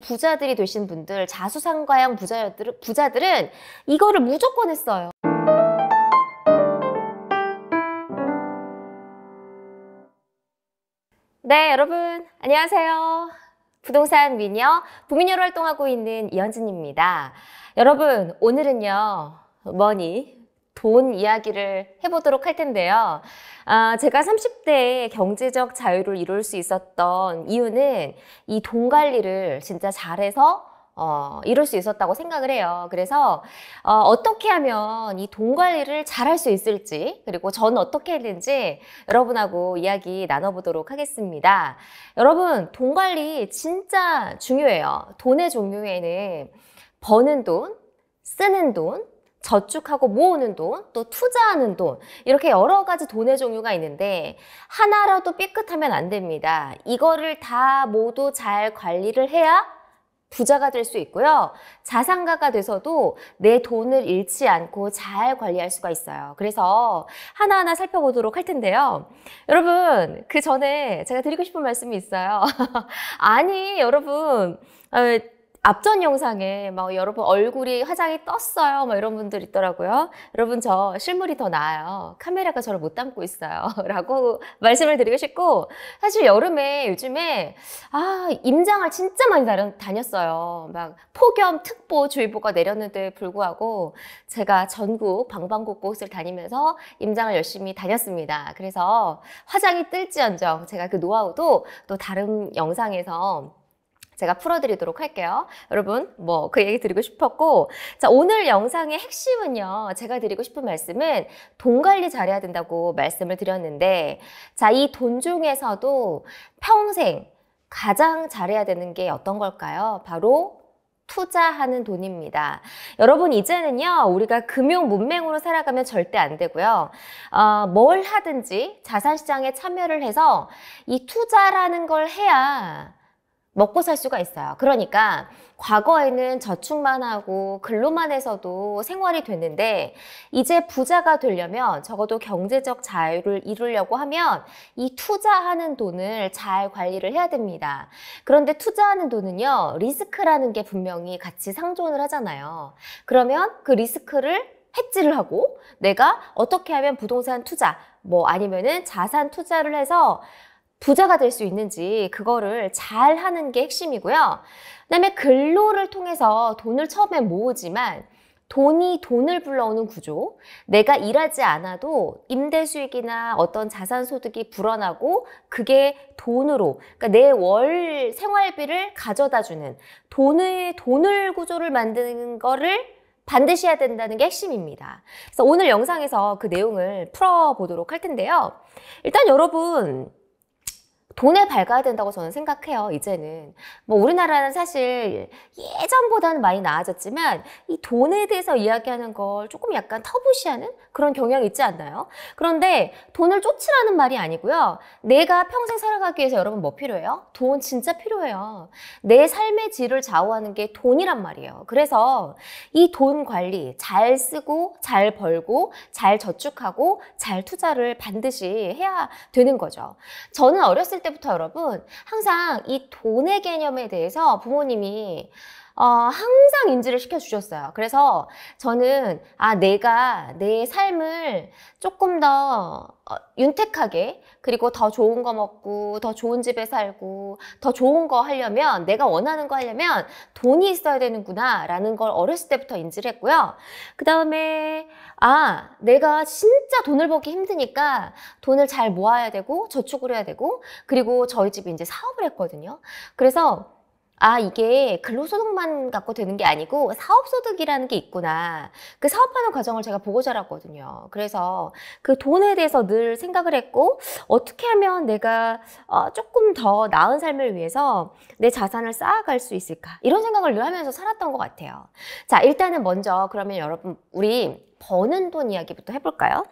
부자들이 되신 분들, 자수상가형 부자들, 부자들은 이거를 무조건 했어요. 네, 여러분 안녕하세요. 부동산 미녀, 부민여로 활동하고 있는 이현진입니다. 여러분 오늘은요, 뭐니? 돈 이야기를 해보도록 할 텐데요. 아, 제가 30대에 경제적 자유를 이룰 수 있었던 이유는 이 돈 관리를 진짜 잘해서 어, 이럴 수 있었다고 생각을 해요. 그래서 어, 어떻게 하면 이 돈 관리를 잘할수 있을지 그리고 저 어떻게 했는지 여러분하고 이야기 나눠보도록 하겠습니다. 여러분 돈 관리 진짜 중요해요. 돈의 종류에는 버는 돈, 쓰는 돈, 저축하고 모으는 돈, 또 투자하는 돈, 이렇게 여러 가지 돈의 종류가 있는데 하나라도 삐끗하면 안 됩니다. 이거를 다 모두 잘 관리를 해야 부자가 될 수 있고요. 자산가가 돼서도 내 돈을 잃지 않고 잘 관리할 수가 있어요. 그래서 하나하나 살펴보도록 할 텐데요. 여러분, 그 전에 제가 드리고 싶은 말씀이 있어요. 아니, 여러분, 어, 앞전 영상에 막 여러분 얼굴이 화장이 떴어요 막 이런 분들 있더라고요 여러분 저 실물이 더 나아요 카메라가 저를 못 담고 있어요 라고 말씀을 드리고 싶고 사실 여름에 요즘에 아 임장을 진짜 많이 다녔어요 막 폭염 특보 주의보가 내렸는데 불구하고 제가 전국 방방곡곡을 다니면서 임장을 열심히 다녔습니다 그래서 화장이 뜰지언정 제가 그 노하우도 또 다른 영상에서 제가 풀어드리도록 할게요. 여러분, 뭐 그 얘기 드리고 싶었고, 자, 오늘 영상의 핵심은요, 제가 드리고 싶은 말씀은 돈 관리 잘해야 된다고 말씀을 드렸는데, 자, 이 돈 중에서도 평생 가장 잘해야 되는 게 어떤 걸까요? 바로 투자하는 돈입니다. 여러분 이제는요 우리가 금융 문맹으로 살아가면 절대 안 되고요. 어, 뭘 하든지 자산 시장에 참여를 해서 이 투자라는 걸 해야 먹고 살 수가 있어요. 그러니까 과거에는 저축만 하고 근로만 해서도 생활이 됐는데 이제 부자가 되려면 적어도 경제적 자유를 이루려고 하면 이 투자하는 돈을 잘 관리를 해야 됩니다. 그런데 투자하는 돈은요, 리스크라는 게 분명히 같이 상존을 하잖아요. 그러면 그 리스크를 해지를 하고 내가 어떻게 하면 부동산 투자 뭐 아니면은 자산 투자를 해서 부자가 될 수 있는지 그거를 잘 하는 게 핵심이고요. 그다음에 근로를 통해서 돈을 처음에 모으지만 돈이 돈을 불러오는 구조. 내가 일하지 않아도 임대 수익이나 어떤 자산 소득이 불어나고 그게 돈으로, 그러니까 내 월 생활비를 가져다 주는 돈의 돈을 구조를 만드는 거를 반드시 해야 된다는 게 핵심입니다. 그래서 오늘 영상에서 그 내용을 풀어보도록 할 텐데요. 일단 여러분, 돈에 밝아야 된다고 저는 생각해요. 이제는 뭐 우리나라는 사실 예전보다는 많이 나아졌지만 이 돈에 대해서 이야기하는 걸 조금 약간 터부시하는 그런 경향이 있지 않나요? 그런데 돈을 쫓으라는 말이 아니고요. 내가 평생 살아가기 위해서 여러분 뭐 필요해요? 돈 진짜 필요해요. 내 삶의 질을 좌우하는 게 돈이란 말이에요. 그래서 이 돈 관리 잘 쓰고 잘 벌고 잘 저축하고 잘 투자를 반드시 해야 되는 거죠. 저는 어렸을 때 때부터 여러분 항상 이 돈의 개념에 대해서 부모님이 어, 항상 인지를 시켜주셨어요. 그래서 저는, 아, 내가 내 삶을 조금 더 어, 윤택하게, 그리고 더 좋은 거 먹고, 더 좋은 집에 살고, 더 좋은 거 하려면, 내가 원하는 거 하려면 돈이 있어야 되는구나, 라는 걸 어렸을 때부터 인지를 했고요. 그 다음에, 아, 내가 진짜 돈을 벌기 힘드니까 돈을 잘 모아야 되고 저축을 해야 되고 그리고 저희 집이 이제 사업을 했거든요. 그래서 아, 이게 근로소득만 갖고 되는 게 아니고 사업소득이라는 게 있구나. 그 사업하는 과정을 제가 보고 자랐거든요. 그래서 그 돈에 대해서 늘 생각을 했고, 어떻게 하면 내가 어, 조금 더 나은 삶을 위해서 내 자산을 쌓아갈 수 있을까? 이런 생각을 늘 하면서 살았던 것 같아요. 자, 일단은 먼저 그러면 여러분, 우리 버는 돈 이야기부터 해볼까요?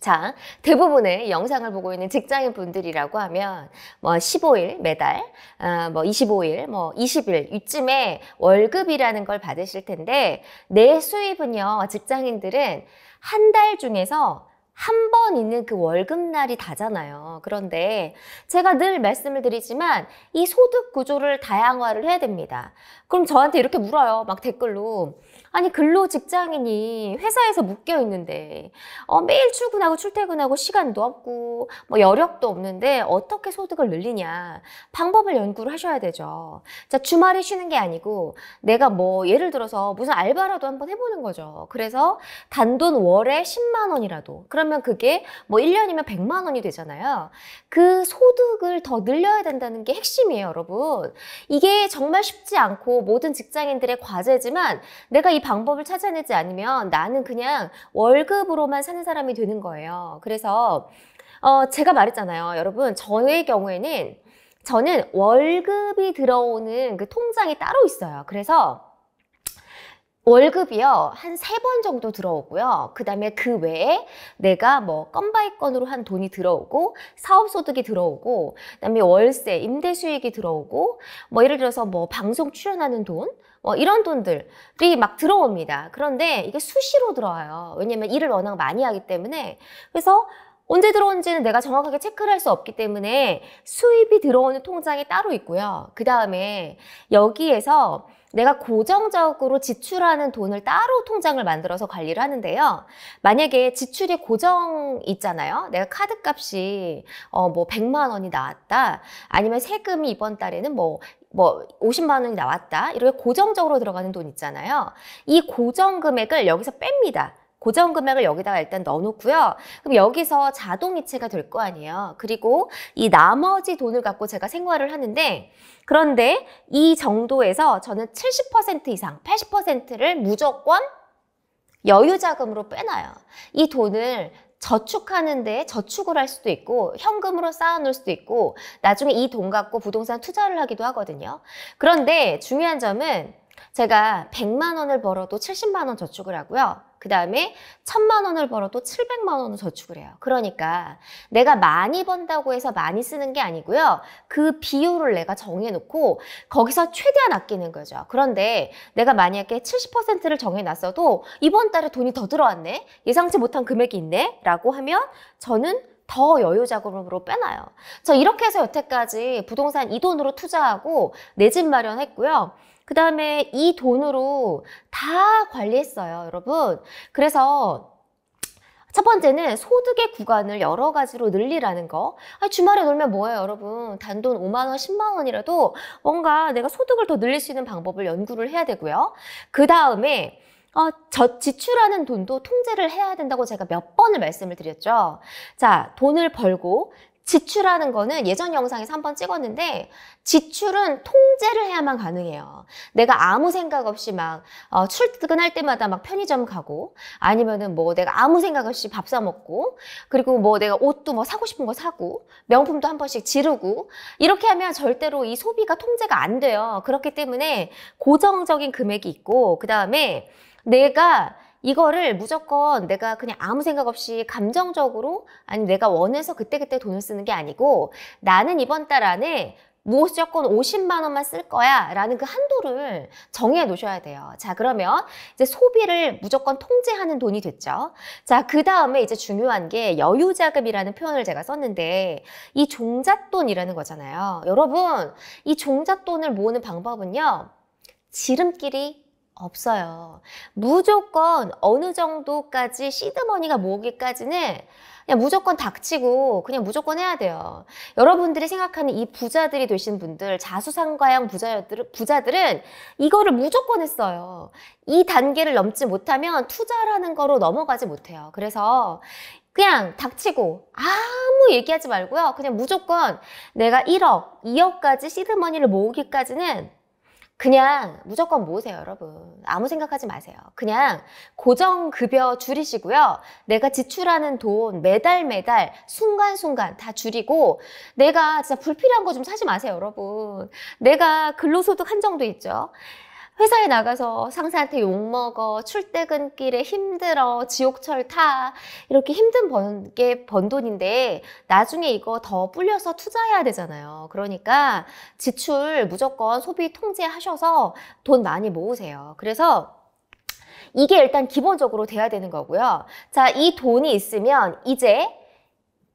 자, 대부분의 영상을 보고 있는 직장인 분들이라고 하면 뭐 15일 매달, 어, 뭐 25일, 뭐 20일 이쯤에 월급이라는 걸 받으실 텐데 내 수입은요 직장인들은 한 달 중에서 한번 있는 그 월급날이 다잖아요. 그런데 제가 늘 말씀을 드리지만 이 소득 구조를 다양화를 해야 됩니다. 그럼 저한테 이렇게 물어요. 막 댓글로. 아니 근로 직장인이 회사에서 묶여 있는데 어, 매일 출근하고 출퇴근하고 시간도 없고 뭐 여력도 없는데 어떻게 소득을 늘리냐 방법을 연구를 하셔야 되죠. 자 주말에 쉬는 게 아니고 내가 뭐 예를 들어서 무슨 알바라도 한번 해보는 거죠. 그래서 단돈 월에 10만 원이라도 그럼 그러면 그게 뭐 1년이면 100만 원이 되잖아요. 그 소득을 더 늘려야 된다는 게 핵심이에요, 여러분. 이게 정말 쉽지 않고 모든 직장인들의 과제지만 내가 이 방법을 찾아내지 않으면 나는 그냥 월급으로만 사는 사람이 되는 거예요. 그래서 어, 제가 말했잖아요. 여러분, 저의 경우에는 저는 월급이 들어오는 그 통장이 따로 있어요. 그래서 월급이요 한 세 번 정도 들어오고요 그 다음에 그 외에 내가 뭐 건바이 건으로 한 돈이 들어오고 사업소득이 들어오고 그 다음에 월세 임대 수익이 들어오고 뭐 예를 들어서 뭐 방송 출연하는 돈뭐 이런 돈들이 막 들어옵니다 그런데 이게 수시로 들어와요 왜냐면 일을 워낙 많이 하기 때문에 그래서 언제 들어온지는 내가 정확하게 체크를 할 수 없기 때문에 수입이 들어오는 통장이 따로 있고요 그 다음에 여기에서 내가 고정적으로 지출하는 돈을 따로 통장을 만들어서 관리를 하는데요. 만약에 지출이 고정 있잖아요. 내가 카드 값이 어 뭐 100만 원이 나왔다. 아니면 세금이 이번 달에는 뭐 뭐 50만 뭐 원이 나왔다 이렇게 고정적으로 들어가는 돈 있잖아요 이 고정 금액을 여기서 뺍니다 고정 금액을 여기다가 일단 넣어놓고요. 그럼 여기서 자동이체가 될 거 아니에요. 그리고 이 나머지 돈을 갖고 제가 생활을 하는데 그런데 이 정도에서 저는 70% 이상, 80%를 무조건 여유자금으로 빼놔요. 이 돈을 저축하는데 저축을 할 수도 있고 현금으로 쌓아놓을 수도 있고 나중에 이 돈 갖고 부동산 투자를 하기도 하거든요. 그런데 중요한 점은 제가 100만 원을 벌어도 70만 원 저축을 하고요. 그 다음에 천만 원을 벌어도 칠백만 원을 저축을 해요. 그러니까 내가 많이 번다고 해서 많이 쓰는 게 아니고요. 그 비율을 내가 정해놓고 거기서 최대한 아끼는 거죠. 그런데 내가 만약에 칠십 퍼센트를 정해놨어도 이번 달에 돈이 더 들어왔네? 예상치 못한 금액이 있네? 라고 하면 저는 더 여유 자금으로 빼놔요. 저 이렇게 해서 여태까지 부동산 이 돈으로 투자하고 내 집 마련했고요. 그 다음에 이 돈으로 다 관리했어요, 여러분. 그래서 첫 번째는 소득의 구간을 여러 가지로 늘리라는 거. 아니, 주말에 놀면 뭐예요, 여러분? 단돈 5만 원, 10만 원이라도 뭔가 내가 소득을 더 늘릴 수 있는 방법을 연구를 해야 되고요. 그 다음에 어, 저 지출하는 돈도 통제를 해야 된다고 제가 몇 번을 말씀을 드렸죠. 자, 돈을 벌고 지출하는 거는 예전 영상에서 한 번 찍었는데 지출은 통제를 해야만 가능해요. 내가 아무 생각 없이 막 어, 출근할 때마다 막 편의점 가고 아니면은 뭐 내가 아무 생각 없이 밥 사 먹고 그리고 뭐 내가 옷도 뭐 사고 싶은 거 사고 명품도 한 번씩 지르고 이렇게 하면 절대로 이 소비가 통제가 안 돼요. 그렇기 때문에 고정적인 금액이 있고 그 다음에 내가 이거를 무조건 내가 그냥 아무 생각 없이 감정적으로 아니 내가 원해서 그때그때 돈을 쓰는 게 아니고 나는 이번 달 안에 무조건 50만 원만 쓸 거야 라는 그 한도를 정해 놓으셔야 돼요. 자 그러면 이제 소비를 무조건 통제하는 돈이 됐죠. 자 그 다음에 이제 중요한 게 여유자금이라는 표현을 제가 썼는데 이 종잣돈이라는 거잖아요. 여러분 이 종잣돈을 모으는 방법은요. 지름길이 없어요. 무조건 어느 정도까지 시드머니가 모으기까지는 그냥 무조건 닥치고 그냥 무조건 해야 돼요. 여러분들이 생각하는 이 부자들이 되신 분들, 자수상가형 부자들, 부자들은 이거를 무조건 했어요. 이 단계를 넘지 못하면 투자라는 거로 넘어가지 못해요. 그래서 그냥 닥치고 아무 얘기하지 말고요. 그냥 무조건 내가 1억, 2억까지 시드머니를 모으기까지는 그냥 무조건 모으세요, 여러분. 아무 생각하지 마세요. 그냥 고정급여 줄이시고요. 내가 지출하는 돈 매달 매달 순간순간 다 줄이고 내가 진짜 불필요한 거 좀 사지 마세요, 여러분. 내가 근로소득 한정도 있죠. 회사에 나가서 상사한테 욕먹어, 출퇴근길에 힘들어, 지옥철 타, 이렇게 힘든 번, 게번 돈인데, 나중에 이거 더 불려서 투자해야 되잖아요. 그러니까 지출 무조건 소비 통제하셔서 돈 많이 모으세요. 그래서 이게 일단 기본적으로 돼야 되는 거고요. 자, 이 돈이 있으면 이제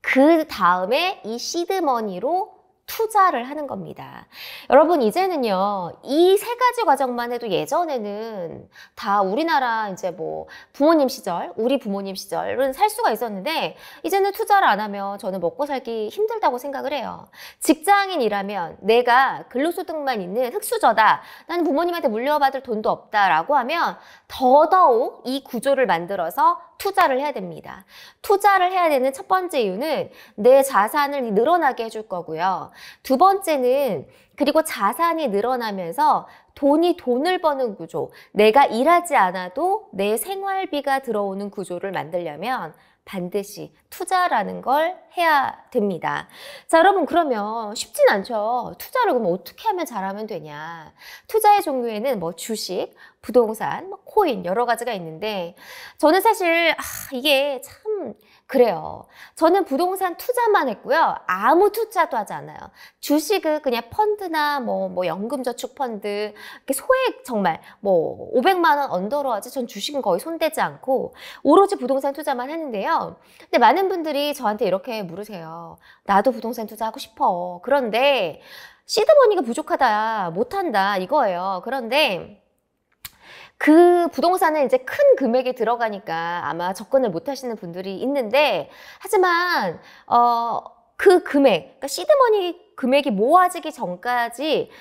그 다음에 이 시드머니로 투자를 하는 겁니다. 여러분 이제는요 이 세 가지 과정만 해도 예전에는 다 우리나라 이제 뭐 부모님 시절 우리 부모님 시절은 살 수가 있었는데 이제는 투자를 안 하면 저는 먹고 살기 힘들다고 생각을 해요. 직장인이라면 내가 근로소득만 있는 흙수저다 나는 부모님한테 물려받을 돈도 없다라고 하면 더더욱 이 구조를 만들어서 투자를 해야 됩니다. 투자를 해야 되는 첫 번째 이유는 내 자산을 늘어나게 해줄 거고요. 두 번째는 그리고 자산이 늘어나면서 돈이 돈을 버는 구조, 내가 일하지 않아도 내 생활비가 들어오는 구조를 만들려면 반드시 투자라는 걸 해야 됩니다. 자, 여러분 그러면 쉽진 않죠. 투자를 그럼 어떻게 하면 잘하면 되냐? 투자의 종류에는 뭐 주식, 부동산, 뭐 코인 여러 가지가 있는데 저는 사실 아, 이게 참 그래요. 저는 부동산 투자만 했고요. 아무 투자도 하지 않아요. 주식은 그냥 펀드나 뭐, 뭐, 연금저축 펀드, 이렇게 소액 정말 뭐, 500만원 언더로 하지 전 주식은 거의 손대지 않고 오로지 부동산 투자만 했는데요. 근데 많은 분들이 저한테 이렇게 물으세요. 나도 부동산 투자하고 싶어. 그런데 시드머니가 부족하다. 못한다. 이거예요. 그런데 그 부동산은 이제 큰 금액이 들어가니까 아마 접근을 못 하시는 분들이 있는데 하지만 어, 그 금액, 그러니까 시드머니 금액이 모아지기 전까지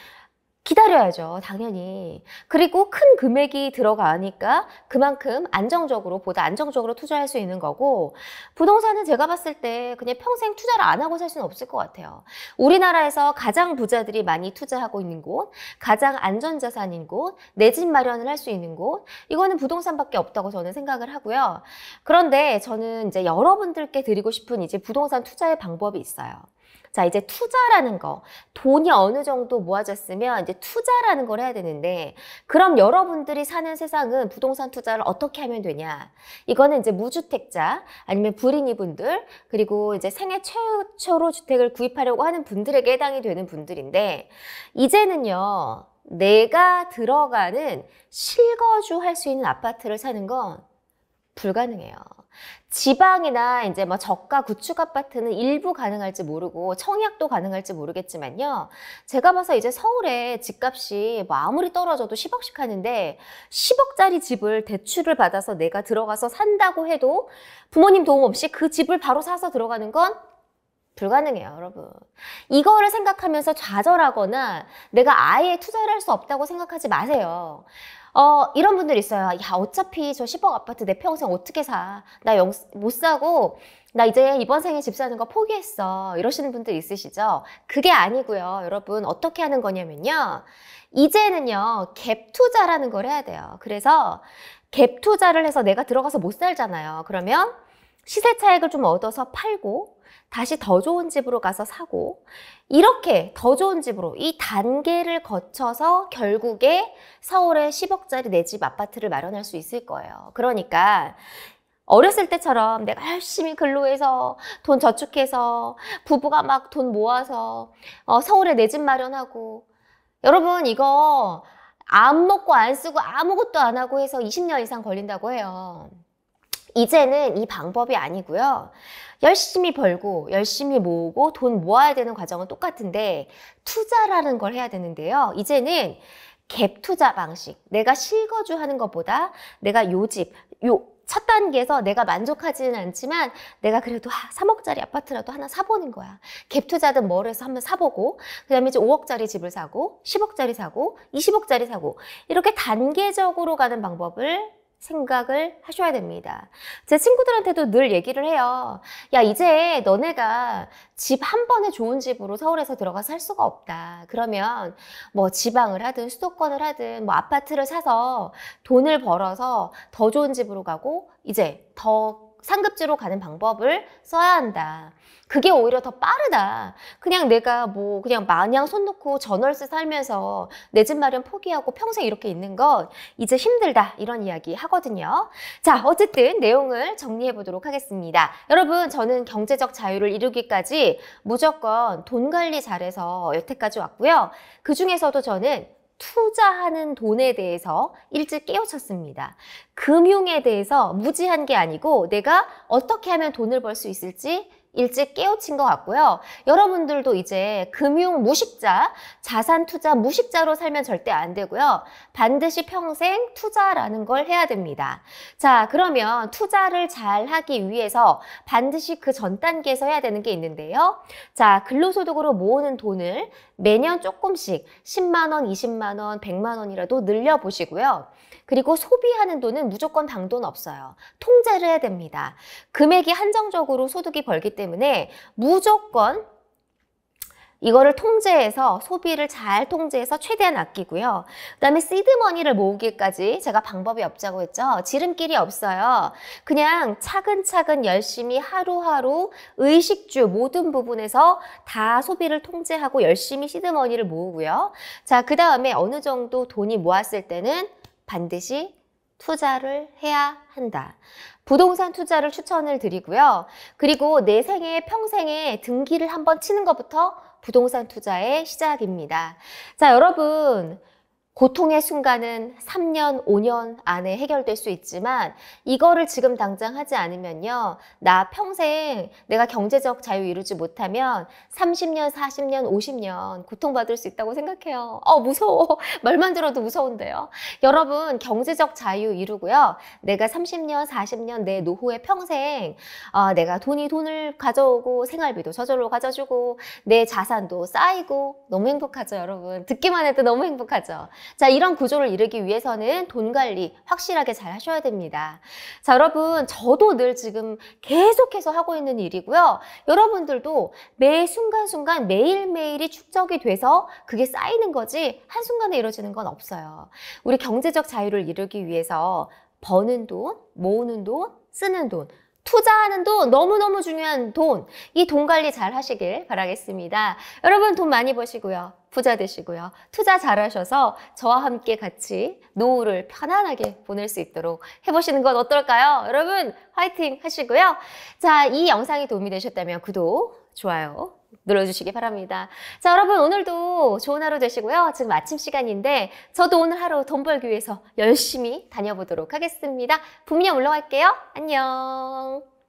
기다려야죠, 당연히. 그리고 큰 금액이 들어가니까 그만큼 안정적으로, 보다 안정적으로 투자할 수 있는 거고, 부동산은 제가 봤을 때 그냥 평생 투자를 안 하고 살 수는 없을 것 같아요. 우리나라에서 가장 부자들이 많이 투자하고 있는 곳, 가장 안전자산인 곳, 내 집 마련을 할 수 있는 곳, 이거는 부동산밖에 없다고 저는 생각을 하고요. 그런데 저는 이제 여러분들께 드리고 싶은 이제 부동산 투자의 방법이 있어요. 자, 이제 투자라는 거. 돈이 어느 정도 모아졌으면 이제 투자라는 걸 해야 되는데, 그럼 여러분들이 사는 세상은 부동산 투자를 어떻게 하면 되냐? 이거는 이제 무주택자, 아니면 불인이분들, 그리고 이제 생애 최초로 주택을 구입하려고 하는 분들에게 해당이 되는 분들인데, 이제는요, 내가 들어가는 실거주 할 수 있는 아파트를 사는 건 불가능해요. 지방이나 이제 뭐 저가 구축 아파트는 일부 가능할지 모르고 청약도 가능할지 모르겠지만요. 제가 봐서 이제 서울에 집값이 뭐 아무리 떨어져도 10억씩 하는데 10억짜리 집을 대출을 받아서 내가 들어가서 산다고 해도 부모님 도움 없이 그 집을 바로 사서 들어가는 건 불가능해요, 여러분. 이거를 생각하면서 좌절하거나 내가 아예 투자를 할 수 없다고 생각하지 마세요. 어, 이런 분들 있어요. 야, 어차피 저 10억 아파트 내 평생 어떻게 사? 나 영 못 사고, 나 이제 이번 생에 집 사는 거 포기했어. 이러시는 분들 있으시죠? 그게 아니고요. 여러분, 어떻게 하는 거냐면요. 이제는요, 갭 투자라는 걸 해야 돼요. 그래서 갭 투자를 해서 내가 들어가서 못 살잖아요. 그러면 시세 차익을 좀 얻어서 팔고 다시 더 좋은 집으로 가서 사고 이렇게 더 좋은 집으로 이 단계를 거쳐서 결국에 서울에 10억짜리 내 집 아파트를 마련할 수 있을 거예요. 그러니까 어렸을 때처럼 내가 열심히 근로해서 돈 저축해서 부부가 막 돈 모아서 어, 서울에 내 집 마련하고 여러분 이거 안 먹고 안 쓰고 아무것도 안 하고 해서 20년 이상 걸린다고 해요. 이제는 이 방법이 아니고요. 열심히 벌고 열심히 모으고 돈 모아야 되는 과정은 똑같은데 투자라는 걸 해야 되는데요. 이제는 갭 투자 방식. 내가 실거주하는 것보다 내가 요 집, 요, 첫 단계에서 내가 만족하지는 않지만 내가 그래도 3억짜리 아파트라도 하나 사보는 거야. 갭 투자든 뭘 해서 한번 사보고 그 다음에 이제 5억짜리 집을 사고 10억짜리 사고 20억짜리 사고 이렇게 단계적으로 가는 방법을 생각을 하셔야 됩니다. 제 친구들한테도 늘 얘기를 해요. 야, 이제 너네가 집 한 번에 좋은 집으로 서울에서 들어가 살 수가 없다. 그러면 뭐 지방을 하든 수도권을 하든 뭐 아파트를 사서 돈을 벌어서 더 좋은 집으로 가고 이제 더 상급지로 가는 방법을 써야 한다. 그게 오히려 더 빠르다. 그냥 내가 뭐 그냥 마냥 손 놓고 저널스 살면서 내 집 마련 포기하고 평생 이렇게 있는 건 이제 힘들다 이런 이야기 하거든요. 자 어쨌든 내용을 정리해 보도록 하겠습니다. 여러분 저는 경제적 자유를 이루기까지 무조건 돈 관리 잘해서 여태까지 왔고요. 그 중에서도 저는 투자하는 돈에 대해서 일찍 깨우쳤습니다. 금융에 대해서 무지한 게 아니고 내가 어떻게 하면 돈을 벌 수 있을지 일찍 깨우친 것 같고요. 여러분들도 이제 금융 무식자, 자산 투자 무식자로 살면 절대 안 되고요. 반드시 평생 투자라는 걸 해야 됩니다. 자, 그러면 투자를 잘 하기 위해서 반드시 그 전 단계에서 해야 되는 게 있는데요. 자, 근로소득으로 모으는 돈을 매년 조금씩 10만원, 20만원, 100만원이라도 늘려보시고요. 그리고 소비하는 돈은 무조건 당돈 없어요. 통제를 해야 됩니다. 금액이 한정적으로 소득이 벌기 때문에 무조건 이거를 통제해서 소비를 잘 통제해서 최대한 아끼고요. 그다음에 시드머니를 모으기까지 제가 방법이 없자고 했죠. 지름길이 없어요. 그냥 차근차근 열심히 하루하루 의식주 모든 부분에서 다 소비를 통제하고 열심히 시드머니를 모으고요. 자, 그다음에 어느 정도 돈이 모았을 때는 반드시 투자를 해야 한다. 부동산 투자를 추천을 드리고요. 그리고 내 생애 평생에 등기를 한번 치는 것부터 부동산 투자의 시작입니다. 자, 여러분 고통의 순간은 3년, 5년 안에 해결될 수 있지만 이거를 지금 당장 하지 않으면요. 나 평생 내가 경제적 자유 이루지 못하면 30년, 40년, 50년 고통받을 수 있다고 생각해요. 어, 무서워. 말만 들어도 무서운데요. 여러분, 경제적 자유 이루고요. 내가 30년, 40년 내 노후의 평생 어, 내가 돈이 돈을 가져오고 생활비도 저절로 가져주고 내 자산도 쌓이고 너무 행복하죠, 여러분. 듣기만 해도 너무 행복하죠. 자, 이런 구조를 이루기 위해서는 돈 관리 확실하게 잘 하셔야 됩니다. 자, 여러분, 저도 늘 지금 계속해서 하고 있는 일이고요. 여러분들도 매 순간순간 매일매일이 축적이 돼서 그게 쌓이는 거지 한순간에 이루어지는 건 없어요. 우리 경제적 자유를 이루기 위해서 버는 돈, 모으는 돈, 쓰는 돈, 투자하는 돈, 너무너무 중요한 돈. 이 돈 관리 잘 하시길 바라겠습니다. 여러분 돈 많이 버시고요. 부자 되시고요. 투자 잘하셔서 저와 함께 같이 노후를 편안하게 보낼 수 있도록 해보시는 건 어떨까요? 여러분 화이팅 하시고요. 자, 이 영상이 도움이 되셨다면 구독, 좋아요 눌러주시기 바랍니다. 자, 여러분 오늘도 좋은 하루 되시고요. 지금 아침 시간인데 저도 오늘 하루 돈 벌기 위해서 열심히 다녀보도록 하겠습니다. 분명 올라갈게요. 안녕.